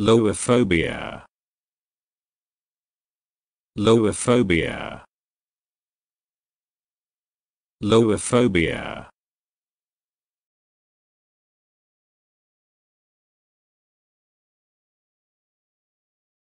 Loaphobia. Loaphobia. Loaphobia.